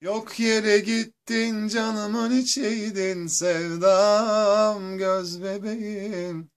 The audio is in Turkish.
Yok yere gittin canımın içiydin sevdam göz bebeğim.